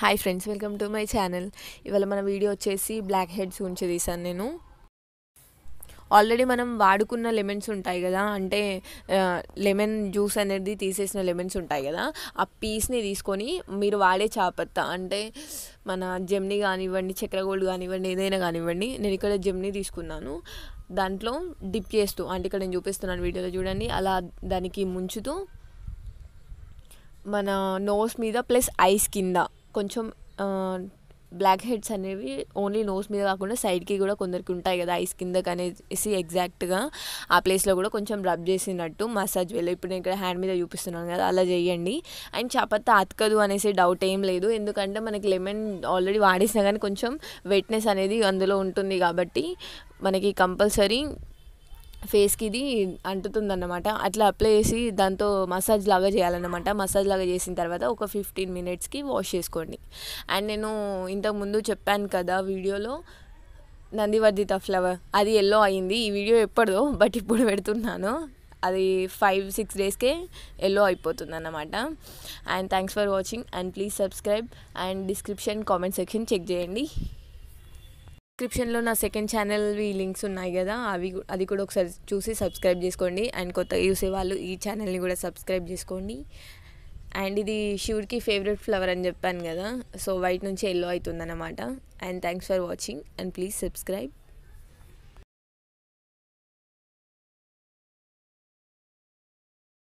hi friends welcome to my channel ఇవాళ మన video వచ్చేసి బ్లాక్ హెడ్స్ గురించి తీసాను నేను ఆల్రెడీ మనం వాడుకున్న లెమన్స్ ఉంటాయి కదా అంటే లెమన్ జ్యూస్ అనేది తీసేసిన లెమన్స్ ఉంటాయి కదా ఆ పీస్ని తీసుకొని మీరు వాడే చాపత్త అంటే మన జెమ్ని కానివ్వండి చక్రగోల్డ్ కానివ్వండి ఏదైనా కానివ్వండి నేను ఇక్కడ జెమ్ని తీసుకున్నాను దాంట్లో డిప్ చేస్తూ అంటే ఇక్కడ నేను చూపిస్తున్నాను వీడియోలో చూడండి అలా దానికి ముంచుతూ మన నోస్ మీద ప్లస్ ఐస్ కింద కొంచెం బ్లాక్ హెడ్స్ అనేవి ఓన్లీ నోస్ మీద కాకుండా సైడ్కి కూడా కొందరికి ఉంటాయి కదా ఐస్ కిందకి అనేసి ఎగ్జాక్ట్గా ఆ ప్లేస్లో కూడా కొంచెం రబ్ చేసినట్టు మసాజ్ వెళ్ళి ఇప్పుడు నేను ఇక్కడ హ్యాండ్ మీద చూపిస్తున్నాను కదా అలా చేయండి అండ్ చపత్తా అతకదు అనేసి డౌట్ ఏం లేదు ఎందుకంటే మనకి లెమన్ ఆల్రెడీ వాడేసినా కానీ కొంచెం వెట్నెస్ అనేది అందులో ఉంటుంది కాబట్టి మనకి కంపల్సరీ ఫేస్కి ఇది అంటుతుందన్నమాట అట్లా అప్లై చేసి దాంతో మసాజ్ లాగా చేయాలన్నమాట మసాజ్ లాగా చేసిన తర్వాత ఒక ఫిఫ్టీన్ మినిట్స్కి వాష్ చేసుకోండి అండ్ నేను ఇంతకుముందు చెప్పాను కదా వీడియోలో నందివర్ధిత ఫ్లవర్ అది ఎల్లో అయింది ఈ వీడియో ఎప్పటిదో బట్ ఇప్పుడు పెడుతున్నాను అది ఫైవ్ సిక్స్ డేస్కే ఎల్లో అయిపోతుంది అన్నమాట and thanks for watching and please subscribe and description comment section check చేయండి డిస్క్రిప్షన్లో నా సెకండ్ ఛానల్వి లింక్స్ ఉన్నాయి కదా అవి అది కూడా ఒకసారి చూసి సబ్స్క్రైబ్ చేసుకోండి అండ్ కొత్త చూసే వాళ్ళు ఈ ఛానల్ని కూడా సబ్స్క్రైబ్ చేసుకోండి అండ్ ఇది శివుడికి ఫేవరెట్ ఫ్లవర్ అని చెప్పాను కదా సో వైట్ నుంచి ఎల్లో అవుతుందన్నమాట and thanks for watching and please subscribe